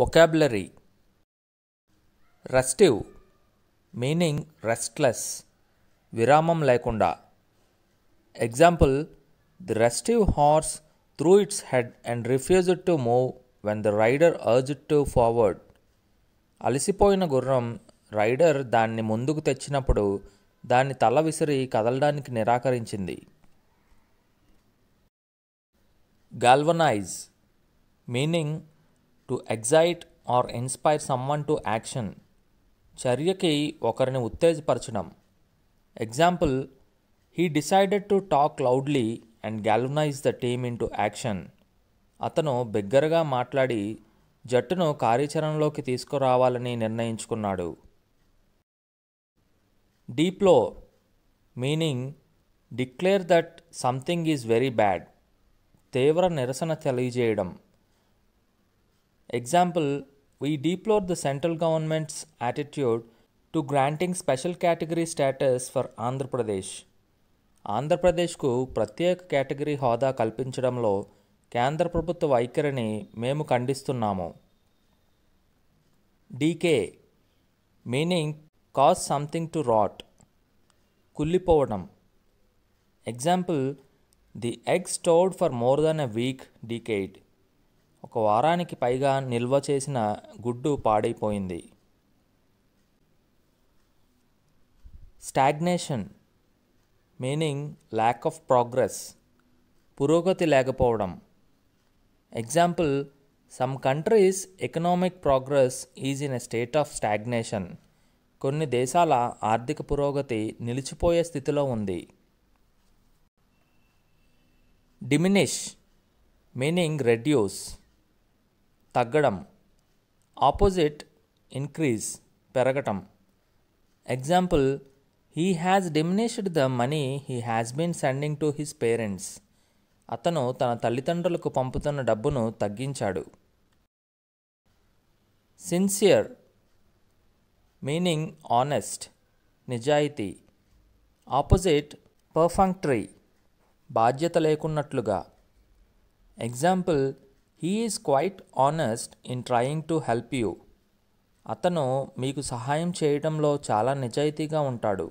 Vocabulary రెస్టివ్ meaning restless విరామం లేకుండా example the restive horse threw its head and refused to move when the rider urged to forward అలసిపోయిన గుర్రం rider దాన్ని ముందుకు తెచ్చినప్పుడు దాన్ని తల విసిరి కదలడానికి నిరాకరించింది galvanize meaning to excite or inspire someone to action చర్యకి ఒకరిని ఉత్తేజపరచడం example he decided to talk loudly and galvanize the team in to action అతను బిగ్గరగా మాట్లాడి జట్టును కార్యాచరణలోకి తీసుకురావాలని నిర్ణయించుకున్నాడు deplore meaning declare that something is very bad తీవ్ర నిరసన తెలియజేయడం Example, we deplore the central government's attitude to granting special category status for Andhra Pradesh. Andhra pradesh ఆంధ్రప్రదేశ్కు ప్రత్యేక కేటగిరీ హోదా కల్పించడంలో కేంద్ర ప్రభుత్వ వైఖరిని మేము ఖండిస్తున్నాము decay meaning cause something to rot కుళ్ళిపోవడం example the egg stored for more than a week decayed ఒక వారానికి పైగా నిల్వ చేసిన గుడ్డు పాడైపోయింది stagnation meaning lack of progress పురోగతి లేకపోవడం example some countries economic progress is in a state of stagnation కొన్ని దేశాల ఆర్థిక పురోగతి నిలిచిపోయే స్థితిలో ఉంది డిమినిష్ మీనింగ్ రెడ్యూస్ తగ్గడం ఆపోజిట్ ఇన్క్రీజ్ పెరగటం example he has diminished the money he has been sending to his parents అతను తన తల్లిదండ్రులకు పంపుతున్న డబ్బును తగ్గించాడు సిన్సియర్ మీనింగ్ ఆనెస్ట్ నిజాయితీ ఆపోజిట్ పర్ఫంక్టరీ బాధ్యత లేకున్నట్లుగా example he is quite honest in trying to help you అతను మీకు సహాయం చేయడంలో చాలా నిజాయితీగా ఉంటాడు